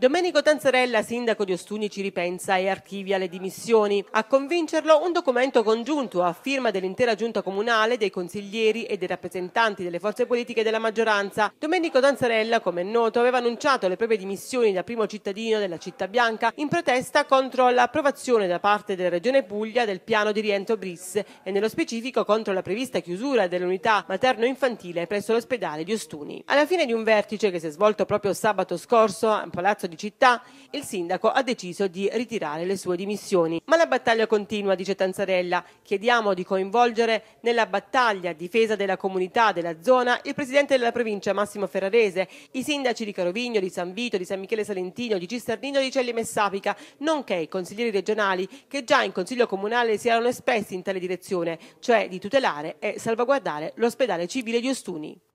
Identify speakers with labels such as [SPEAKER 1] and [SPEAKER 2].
[SPEAKER 1] Domenico Tanzarella, sindaco di Ostuni, ci ripensa e archivia le dimissioni. A convincerlo un documento congiunto a firma dell'intera giunta comunale, dei consiglieri e dei rappresentanti delle forze politiche della maggioranza. Domenico Tanzarella, come è noto, aveva annunciato le proprie dimissioni da primo cittadino della città bianca in protesta contro l'approvazione da parte della regione Puglia del piano di rientro BRIS e nello specifico contro la prevista chiusura dell'unità materno-infantile presso l'ospedale di Ostuni. Alla fine di un vertice che si è svolto proprio sabato scorso a Palazzo di di città, il sindaco ha deciso di ritirare le sue dimissioni. Ma la battaglia continua, dice Tanzarella. Chiediamo di coinvolgere nella battaglia a difesa della comunità della zona il presidente della provincia Massimo Ferrarese, i sindaci di Carovigno, di San Vito, di San Michele Salentino, di Cisternino di Celli Messapica, nonché i consiglieri regionali che già in consiglio comunale si erano espressi in tale direzione, cioè di tutelare e salvaguardare l'ospedale civile di Ostuni.